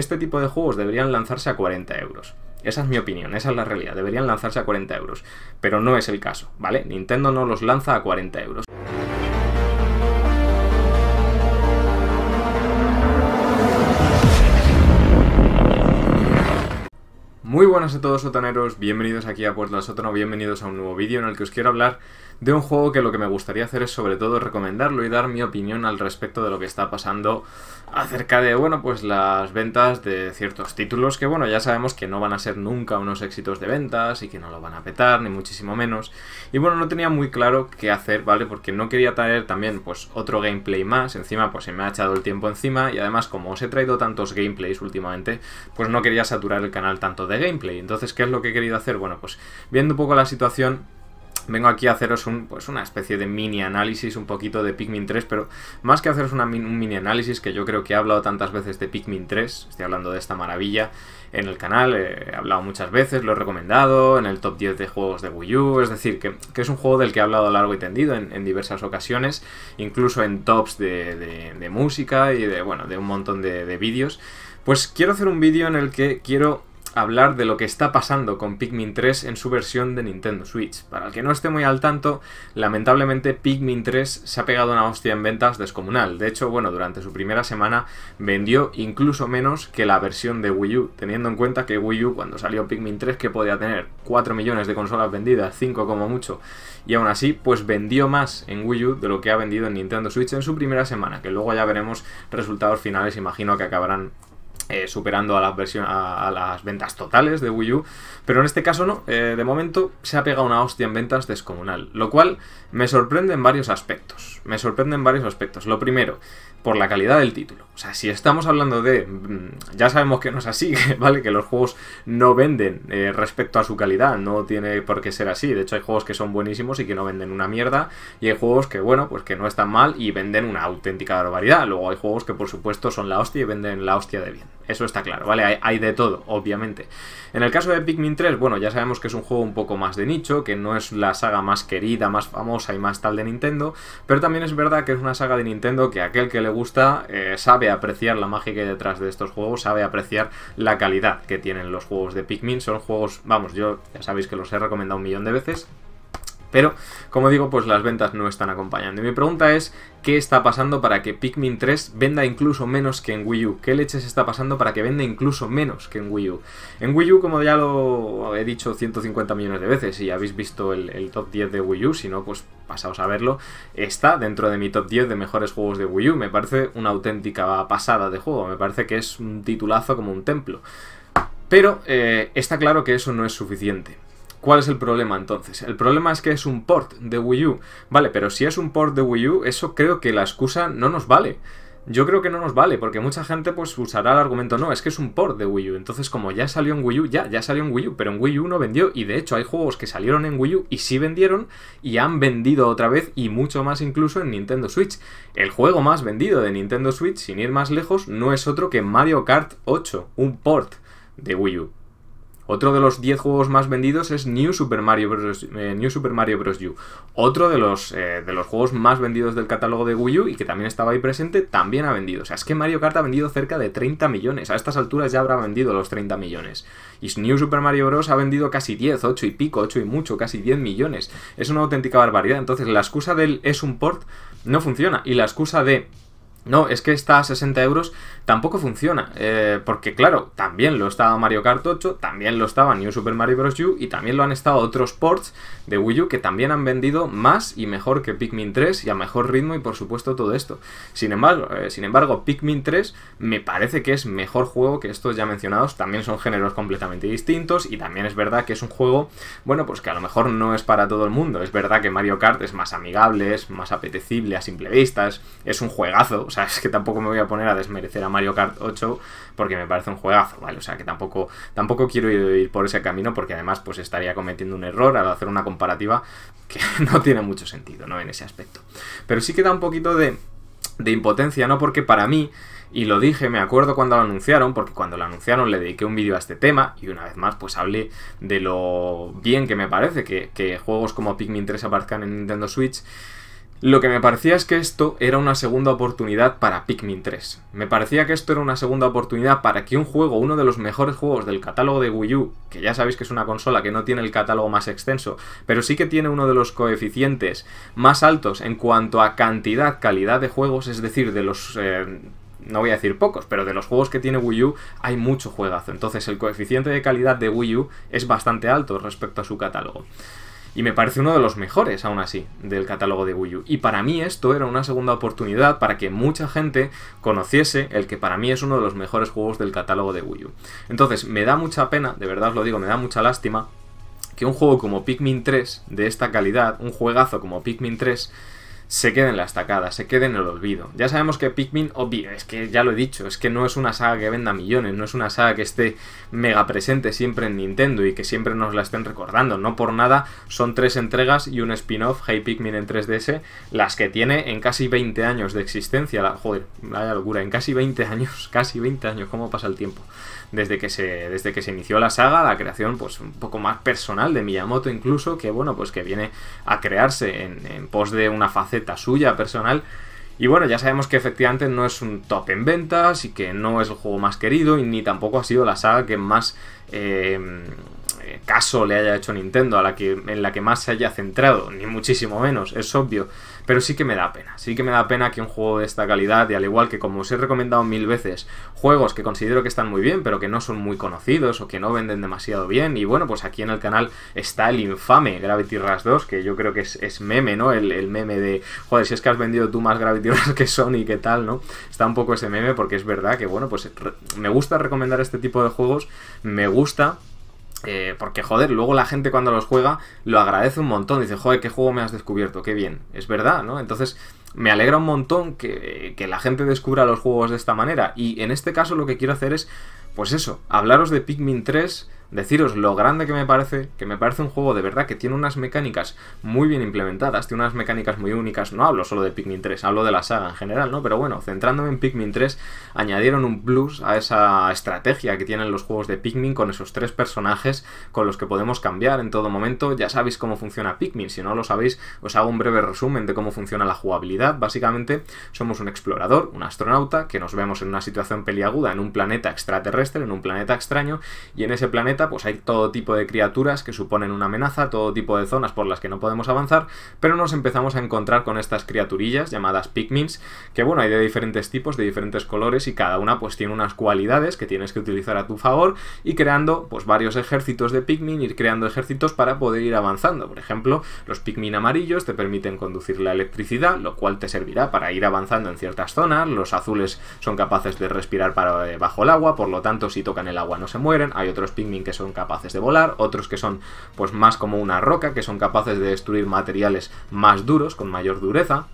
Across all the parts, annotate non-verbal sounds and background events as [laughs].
Este tipo de juegos deberían lanzarse a 40 euros. Esa es mi opinión, esa es la realidad. Deberían lanzarse a 40 euros. Pero no es el caso, ¿vale? Nintendo no los lanza a 40 euros. Muy buenas a todos sotaneros, bienvenidos aquí a Puerto del Sótano, bienvenidos a un nuevo vídeo en el que os quiero hablar de un juego que lo que me gustaría hacer es sobre todo recomendarlo y dar mi opinión al respecto de lo que está pasando acerca de, bueno, pues las ventas de ciertos títulos que, bueno, ya sabemos que no van a ser nunca unos éxitos de ventas y que no lo van a petar, ni muchísimo menos. Y bueno, no tenía muy claro qué hacer, ¿vale? Porque no quería traer también, pues, otro gameplay más. Encima, pues se me ha echado el tiempo encima y además, como os he traído tantos gameplays últimamente, pues no quería saturar el canal tanto de gameplay. Entonces, ¿qué es lo que he querido hacer? Bueno, pues viendo un poco la situación vengo aquí a haceros pues una especie de mini análisis un poquito de Pikmin 3, pero más que haceros un mini análisis que yo creo que he hablado tantas veces de Pikmin 3, estoy hablando de esta maravilla en el canal, eh, he hablado muchas veces, lo he recomendado en el top 10 de juegos de Wii U, es decir, que, es un juego del que he hablado largo y tendido en, diversas ocasiones, incluso en tops de, música y de, bueno, de un montón de, de vídeos. Pues quiero hacer un vídeo en el que quiero hablar de lo que está pasando con Pikmin 3 en su versión de Nintendo Switch. Para el que no esté muy al tanto, lamentablemente Pikmin 3 se ha pegado una hostia en ventas descomunal. De hecho, bueno, durante su primera semana vendió incluso menos que la versión de Wii U, teniendo en cuenta que Wii U cuando salió Pikmin 3 que podía tener 4 millones de consolas vendidas, 5 como mucho, y aún así pues vendió más en Wii U de lo que ha vendido en Nintendo Switch en su primera semana, que luego ya veremos resultados finales, imagino que acabarán eh, superando a las, a, las ventas totales de Wii U. Pero en este caso no, eh, de momento se ha pegado una hostia en ventas descomunal, lo cual me sorprende en varios aspectos. Me sorprende en varios aspectos. Lo primero, por la calidad del título. O sea, si estamos hablando de... Mm, ya sabemos que no es así, [laughs] ¿vale? Que los juegos no venden eh, respecto a su calidad, no tiene por qué ser así. De hecho, hay juegos que son buenísimos y que no venden una mierda, y hay juegos que, bueno, pues que no están mal y venden una auténtica barbaridad. Luego hay juegos que, por supuesto, son la hostia y venden la hostia de bien eso está claro, ¿vale? Hay, de todo, obviamente. En el caso de Pikmin 3, bueno, ya sabemos que es un juego un poco más de nicho, que no es la saga más querida, más famosa y más tal de Nintendo, pero también es verdad que es una saga de Nintendo que aquel que le gusta eh, sabe apreciar la magia que detrás de estos juegos, sabe apreciar la calidad que tienen los juegos de Pikmin. Son juegos, vamos, yo ya sabéis que los he recomendado un millón de veces. Pero, como digo, pues las ventas no están acompañando. Y mi pregunta es, ¿qué está pasando para que Pikmin 3 venda incluso menos que en Wii U? ¿Qué leches está pasando para que venda incluso menos que en Wii U? En Wii U, como ya lo he dicho 150 millones de veces, y habéis visto el, top 10 de Wii U, si no, pues pasaos a verlo, está dentro de mi top 10 de mejores juegos de Wii U. Me parece una auténtica pasada de juego, me parece que es un titulazo como un templo. Pero eh, está claro que eso no es suficiente. ¿Cuál es el problema entonces? El problema es que es un port de Wii U. Vale, pero si es un port de Wii U, eso creo que la excusa no nos vale. Yo creo que no nos vale, porque mucha gente pues usará el argumento, no, es que es un port de Wii U. Entonces, como ya salió en Wii U, ya, ya salió en Wii U, pero en Wii U no vendió. Y de hecho, hay juegos que salieron en Wii U y sí vendieron, y han vendido otra vez, y mucho más incluso en Nintendo Switch. El juego más vendido de Nintendo Switch, sin ir más lejos, no es otro que Mario Kart 8, un port de Wii U. Otro de los 10 juegos más vendidos es New Super Mario Bros. Eh, New Super Mario Bros. U. Otro de los, eh, de los juegos más vendidos del catálogo de Wii U y que también estaba ahí presente, también ha vendido. O sea, es que Mario Kart ha vendido cerca de 30 millones. A estas alturas ya habrá vendido los 30 millones. Y New Super Mario Bros. ha vendido casi 10, 8 y pico, 8 y mucho, casi 10 millones. Es una auténtica barbaridad. Entonces, la excusa del es un port no funciona. Y la excusa de no, es que esta a 60 euros tampoco funciona, eh, porque claro, también lo estaba Mario Kart 8, también lo estaba New Super Mario Bros. U y también lo han estado otros ports de Wii U que también han vendido más y mejor que Pikmin 3 y a mejor ritmo y por supuesto todo esto. Sin embargo, eh, sin embargo Pikmin 3 me parece que es mejor juego que estos ya mencionados, también son géneros completamente distintos y también es verdad que es un juego, bueno, pues que a lo mejor no es para todo el mundo, es verdad que Mario Kart es más amigable, es más apetecible a simple vista, es un juegazo, o sea, [laughs] es que tampoco me voy a poner a desmerecer a Mario Kart 8 porque me parece un juegazo, ¿vale? O sea, que tampoco, tampoco quiero ir, por ese camino porque además pues estaría cometiendo un error al hacer una comparativa que [laughs] no tiene mucho sentido, ¿no? En ese aspecto. Pero sí que da un poquito de, impotencia, ¿no? Porque para mí... Y lo dije, me acuerdo cuando lo anunciaron, porque cuando lo anunciaron le dediqué un vídeo a este tema y una vez más pues hablé de lo bien que me parece que, que juegos como Pikmin 3 aparezcan en Nintendo Switch. Lo que me parecía es que esto era una segunda oportunidad para Pikmin 3. Me parecía que esto era una segunda oportunidad para que un juego, uno de los mejores juegos del catálogo de Wii U, que ya sabéis que es una consola que no tiene el catálogo más extenso, pero sí que tiene uno de los coeficientes más altos en cuanto a cantidad, calidad de juegos, es decir, de los... Eh, no voy a decir pocos, pero de los juegos que tiene Wii U hay mucho juegazo. Entonces el coeficiente de calidad de Wii U es bastante alto respecto a su catálogo. Y me parece uno de los mejores, aún así, del catálogo de Wii U. Y para mí esto era una segunda oportunidad para que mucha gente conociese el que para mí es uno de los mejores juegos del catálogo de Wii U. Entonces, me da mucha pena, de verdad os lo digo, me da mucha lástima que un juego como Pikmin 3, de esta calidad, un juegazo como Pikmin 3, se quede en la estacada, se quede en el olvido. Ya sabemos que Pikmin, obvio, es que ya lo he dicho, es que no es una saga que venda millones, no es una saga que esté mega presente siempre en Nintendo y que siempre nos la estén recordando. No por nada son tres entregas y un spin-off, Hey Pikmin en 3DS, las que tiene en casi 20 años de existencia. La, joder, vaya locura, en casi 20 años, [laughs] casi 20 años, ¿cómo pasa el tiempo? Desde que, se, desde que se inició la saga, la creación pues un poco más personal de Miyamoto incluso, que bueno, pues que viene a crearse en, en pos de una faceta suya, personal. Y bueno, ya sabemos que efectivamente no es un top en ventas y que no es el juego más querido y ni tampoco ha sido la saga que más em, eh, caso le haya hecho Nintendo, a la que, en la que más se haya centrado, ni muchísimo menos, es obvio. Pero sí que me da pena, sí que me da pena que un juego de esta calidad, y al igual que como os he recomendado mil veces, juegos que considero que están muy bien, pero que no son muy conocidos o que no venden demasiado bien, y bueno, pues aquí en el canal está el infame Gravity Rush 2, que yo creo que es, meme, ¿no? El, meme de, joder, si es que has vendido tú más Gravity [laughs] Rush que Sony, ¿qué tal, no? Está un poco ese meme porque es verdad que, bueno, pues me gusta recomendar este tipo de juegos, me gusta porque, joder, luego la gente cuando los juega lo agradece un montón. Dice, joder, qué juego me has descubierto, qué bien. Es verdad, ¿no? Entonces, me alegra un montón que, que, la gente descubra los juegos de esta manera. Y en este caso lo que quiero hacer es, pues eso, hablaros de Pikmin 3 deciros lo grande que me parece, que me parece un juego de verdad que tiene unas mecánicas muy bien implementadas, tiene unas mecánicas muy únicas, no hablo solo de Pikmin 3, hablo de la saga en general, ¿no? Pero bueno, centrándome en Pikmin 3, añadieron un plus a esa estrategia que tienen los juegos de Pikmin con esos tres personajes con los que podemos cambiar en todo momento. Ya sabéis cómo funciona Pikmin, si no lo sabéis, os hago un breve resumen de cómo funciona la jugabilidad. Básicamente, somos un explorador, un astronauta, que nos vemos en una situación peliaguda en un planeta extraterrestre, en un planeta extraño, y en ese planeta pues hay todo tipo de criaturas que suponen una amenaza, todo tipo de zonas por las que no podemos avanzar, pero nos empezamos a encontrar con estas criaturillas llamadas Pikmins, que bueno, hay de diferentes tipos, de diferentes colores y cada una pues tiene unas cualidades que tienes que utilizar a tu favor y creando pues varios ejércitos de Pikmin, ir creando ejércitos para poder ir avanzando. Por ejemplo, los Pikmin amarillos te permiten conducir la electricidad, lo cual te servirá para ir avanzando en ciertas zonas, los azules son capaces de respirar para, eh, bajo el agua, por lo tanto si tocan el agua no se mueren, hay otros Pikmin que son capaces de volar, otros que son pues más como una roca, que son capaces de destruir materiales más duros, con mayor dureza,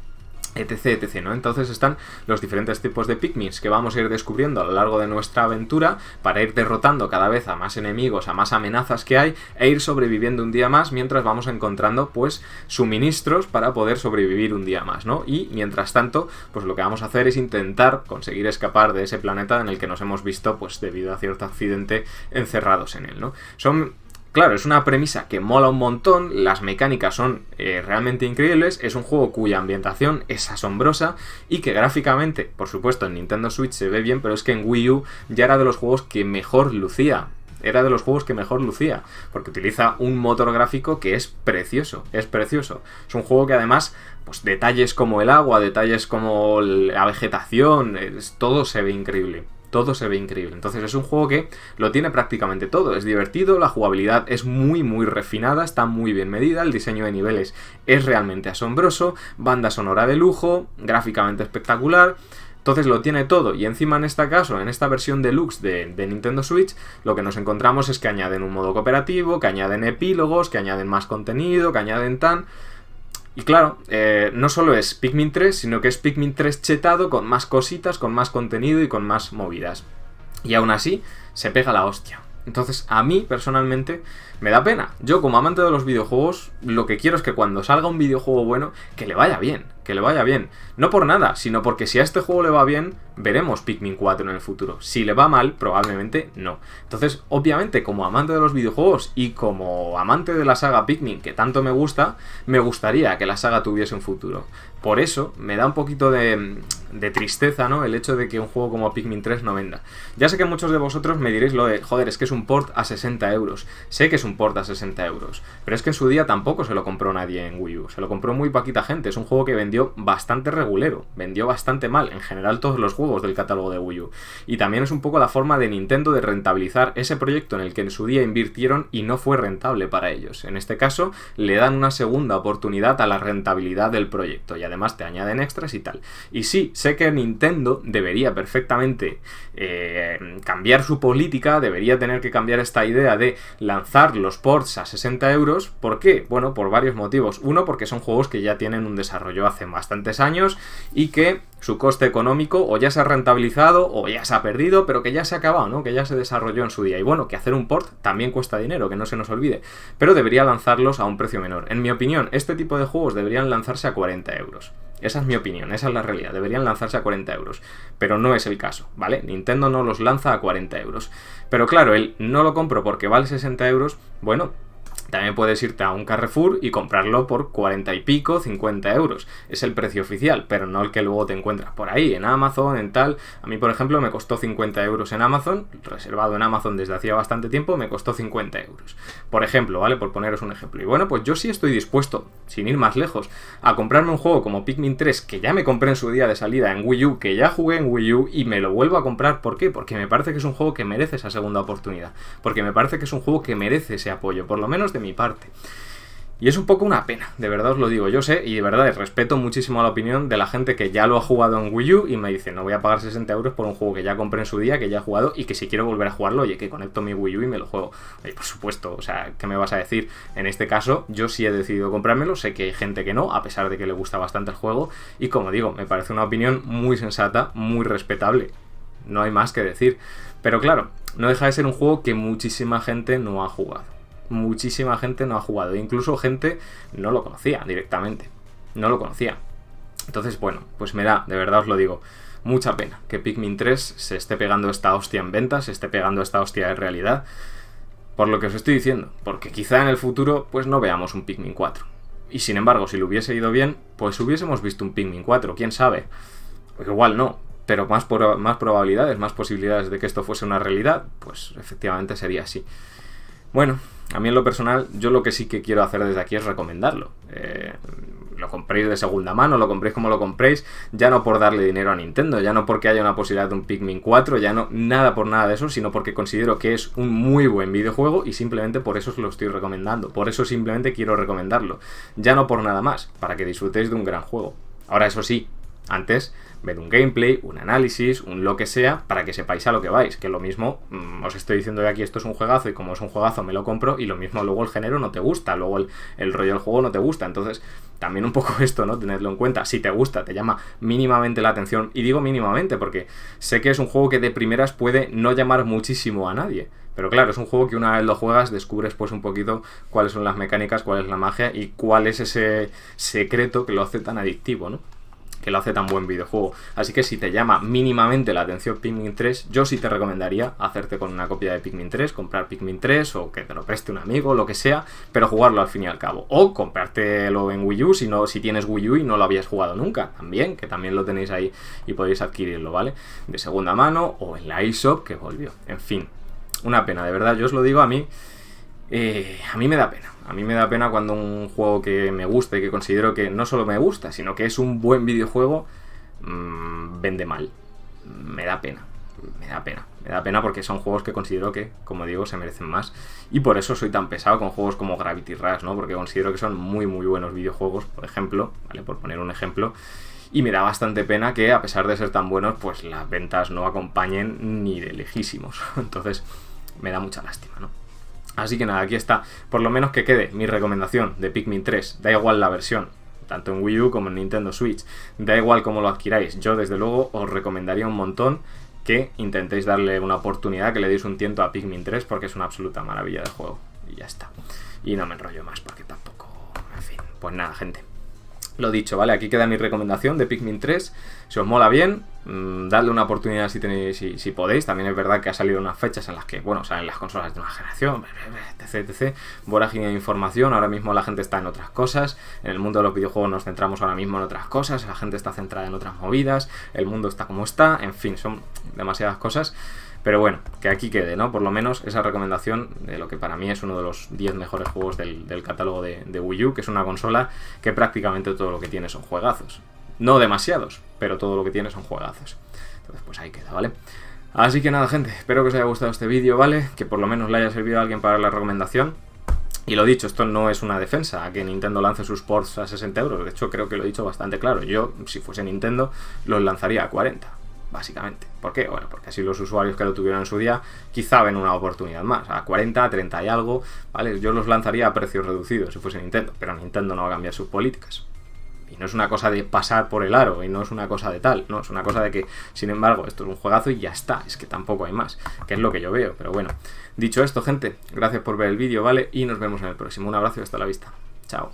etc, etc, ¿no? Entonces están los diferentes tipos de Pikmins que vamos a ir descubriendo a lo largo de nuestra aventura para ir derrotando cada vez a más enemigos, a más amenazas que hay e ir sobreviviendo un día más mientras vamos encontrando pues suministros para poder sobrevivir un día más, ¿no? Y mientras tanto, pues lo que vamos a hacer es intentar conseguir escapar de ese planeta en el que nos hemos visto pues debido a cierto accidente encerrados en él, ¿no? Son Claro, es una premisa que mola un montón, las mecánicas son eh, realmente increíbles, es un juego cuya ambientación es asombrosa y que gráficamente, por supuesto, en Nintendo Switch se ve bien, pero es que en Wii U ya era de los juegos que mejor lucía era de los juegos que mejor lucía, porque utiliza un motor gráfico que es precioso, es precioso. Es un juego que además, pues detalles como el agua, detalles como la vegetación, todo se ve increíble todo se ve increíble. Entonces es un juego que lo tiene prácticamente todo. Es divertido, la jugabilidad es muy muy refinada, está muy bien medida, el diseño de niveles es realmente asombroso, banda sonora de lujo, gráficamente espectacular. Entonces lo tiene todo y encima en este caso, en esta versión deluxe de, de Nintendo Switch, lo que nos encontramos es que añaden un modo cooperativo, que añaden epílogos, que añaden más contenido, que añaden tan... Y claro, eh, no solo es Pikmin 3, sino que es Pikmin 3 chetado con más cositas, con más contenido y con más movidas. Y aún así, se pega la hostia. Entonces, a mí personalmente me da pena. Yo como amante de los videojuegos, lo que quiero es que cuando salga un videojuego bueno, que le vaya bien, que le vaya bien. No por nada, sino porque si a este juego le va bien, veremos Pikmin 4 en el futuro. Si le va mal, probablemente no. Entonces, obviamente, como amante de los videojuegos y como amante de la saga Pikmin, que tanto me gusta, me gustaría que la saga tuviese un futuro. Por eso me da un poquito de, de tristeza, ¿no? El hecho de que un juego como Pikmin 3 no venda. Ya sé que muchos de vosotros me diréis lo de, joder, es que es un port a 60 euros. Sé que es un port a 60 euros, pero es que en su día tampoco se lo compró nadie en Wii U. Se lo compró muy poquita gente. Es un juego que vendió bastante regulero, vendió bastante mal, en general todos los juegos del catálogo de Wii U. Y también es un poco la forma de Nintendo de rentabilizar ese proyecto en el que en su día invirtieron y no fue rentable para ellos. En este caso, le dan una segunda oportunidad a la rentabilidad del proyecto y además te añaden extras y tal. Y sí, sé que Nintendo debería perfectamente eh, cambiar su política, debería tener que cambiar esta idea de lanzar los ports a 60 euros. ¿Por qué? Bueno, por varios motivos. Uno, porque son juegos que ya tienen un desarrollo hace bastantes años y que su coste económico o ya se ha rentabilizado o ya se ha perdido, pero que ya se ha acabado, ¿no? Que ya se desarrolló en su día. Y bueno, que hacer un port también cuesta dinero, que no se nos olvide, pero debería lanzarlos a un precio menor. En mi opinión, este tipo de juegos deberían lanzarse a 40 euros. Esa es mi opinión, esa es la realidad. Deberían lanzarse a 40 euros, pero no es el caso, ¿vale? Nintendo no los lanza a 40 euros. Pero claro, él no lo compro porque vale 60 euros, bueno, también puedes irte a un Carrefour y comprarlo por 40 y pico, 50 euros. Es el precio oficial, pero no el que luego te encuentras por ahí, en Amazon, en tal. A mí, por ejemplo, me costó 50 euros en Amazon, reservado en Amazon desde hacía bastante tiempo, me costó 50 euros. Por ejemplo, ¿vale? Por poneros un ejemplo. Y bueno, pues yo sí estoy dispuesto, sin ir más lejos, a comprarme un juego como Pikmin 3, que ya me compré en su día de salida en Wii U, que ya jugué en Wii U y me lo vuelvo a comprar. ¿Por qué? Porque me parece que es un juego que merece esa segunda oportunidad. Porque me parece que es un juego que merece ese apoyo, por lo menos de mi parte. Y es un poco una pena, de verdad os lo digo, yo sé, y de verdad respeto muchísimo la opinión de la gente que ya lo ha jugado en Wii U y me dice, no voy a pagar 60 euros por un juego que ya compré en su día, que ya he jugado y que si quiero volver a jugarlo, oye, que conecto mi Wii U y me lo juego. y por supuesto, o sea, ¿qué me vas a decir? En este caso, yo sí he decidido comprármelo, sé que hay gente que no, a pesar de que le gusta bastante el juego, y como digo, me parece una opinión muy sensata, muy respetable, no hay más que decir. Pero claro, no deja de ser un juego que muchísima gente no ha jugado muchísima gente no ha jugado. Incluso gente no lo conocía directamente. No lo conocía. Entonces, bueno, pues me da, de verdad os lo digo, mucha pena que Pikmin 3 se esté pegando esta hostia en ventas, se esté pegando esta hostia en realidad. Por lo que os estoy diciendo, porque quizá en el futuro pues no veamos un Pikmin 4. Y sin embargo, si lo hubiese ido bien, pues hubiésemos visto un Pikmin 4, quién sabe. Pues igual no, pero más, por, más probabilidades, más posibilidades de que esto fuese una realidad, pues efectivamente sería así. Bueno, a mí en lo personal, yo lo que sí que quiero hacer desde aquí es recomendarlo. Eh, lo compréis de segunda mano, lo compréis como lo compréis, ya no por darle dinero a Nintendo, ya no porque haya una posibilidad de un Pikmin 4, ya no nada por nada de eso, sino porque considero que es un muy buen videojuego y simplemente por eso os lo estoy recomendando, por eso simplemente quiero recomendarlo, ya no por nada más, para que disfrutéis de un gran juego. Ahora eso sí, antes, ver un gameplay, un análisis, un lo que sea, para que sepáis a lo que vais. Que lo mismo, mm, os estoy diciendo de aquí esto es un juegazo y como es un juegazo me lo compro y lo mismo luego el género no te gusta, luego el, el rollo del juego no te gusta. Entonces, también un poco [laughs] esto, ¿no? Tenedlo en cuenta. Si te gusta, te llama mínimamente la atención. Y digo mínimamente porque sé que es un juego que de primeras puede no llamar muchísimo a nadie. Pero claro, es un juego que una vez lo juegas descubres pues un poquito cuáles son las mecánicas, cuál es la magia y cuál es ese secreto que lo hace tan adictivo, ¿no? que lo hace tan buen videojuego. Así que si te llama mínimamente la atención Pikmin 3, yo sí te recomendaría hacerte con una copia de Pikmin 3, comprar Pikmin 3 o que te lo preste un amigo, lo que sea, pero jugarlo al fin y al cabo. O comprártelo en Wii U si, no, si tienes Wii U y no lo habías jugado nunca, también, que también lo tenéis ahí y podéis adquirirlo, ¿vale? De segunda mano o en la eShop que volvió. En fin, una pena, de verdad, yo os lo digo a mí. Eh, a mí me da pena. A mí me da pena cuando un juego que me gusta y que considero que no solo me gusta, sino que es un buen videojuego, mm, vende mal. Me da pena. Me da pena. Me da pena porque son juegos que considero que, como digo, se merecen más. Y por eso soy tan pesado con juegos como Gravity Rush, ¿no? Porque considero que son muy, muy buenos videojuegos, por ejemplo, ¿vale? Por poner un ejemplo. Y me da bastante pena que, a pesar de ser tan buenos, pues las ventas no acompañen ni de lejísimos. [laughs] Entonces, me da mucha lástima, ¿no? Así que nada, aquí está, por lo menos que quede mi recomendación de Pikmin 3, da igual la versión, tanto en Wii U como en Nintendo Switch, da igual cómo lo adquiráis, yo desde luego os recomendaría un montón que intentéis darle una oportunidad, que le deis un tiento a Pikmin 3 porque es una absoluta maravilla de juego. Y ya está. Y no me enrollo más porque tampoco... En fin, pues nada, gente. Lo dicho, ¿vale? Aquí queda mi recomendación de Pikmin 3. Si os mola bien, darle mm, dadle una oportunidad si, tenéis, si, si, podéis. También es verdad que ha salido unas fechas en las que, bueno, salen las consolas de una generación, etc, etc. Vorágine de información, ahora mismo la gente está en otras cosas. En el mundo de los videojuegos nos centramos ahora mismo en otras cosas, la gente está centrada en otras movidas, el mundo está como está, en fin, son demasiadas cosas. Pero bueno, que aquí quede, ¿no? Por lo menos esa recomendación de lo que para mí es uno de los 10 mejores juegos del, catálogo de, de, Wii U, que es una consola que prácticamente todo lo que tiene son juegazos. No demasiados, pero todo lo que tiene son juegazos. Entonces, pues ahí queda, ¿vale? Así que nada, gente, espero que os haya gustado este vídeo, ¿vale? Que por lo menos le haya servido a alguien para la recomendación. Y lo dicho, esto no es una defensa a que Nintendo lance sus ports a 60 euros. De hecho, creo que lo he dicho bastante claro. Yo, si fuese Nintendo, los lanzaría a 40 básicamente. ¿Por qué? Bueno, porque así los usuarios que lo tuvieron en su día quizá ven una oportunidad más, a 40, a 30 y algo, ¿vale? Yo los lanzaría a precios reducidos si fuese Nintendo, pero Nintendo no va a cambiar sus políticas. Y no es una cosa de pasar por el aro, y no es una cosa de tal, no, es una cosa de que, sin embargo, esto es un juegazo y ya está, es que tampoco hay más, que es lo que yo veo, pero bueno. Dicho esto, gente, gracias por ver el vídeo, ¿vale? Y nos vemos en el próximo. Un abrazo y hasta la vista. Chao.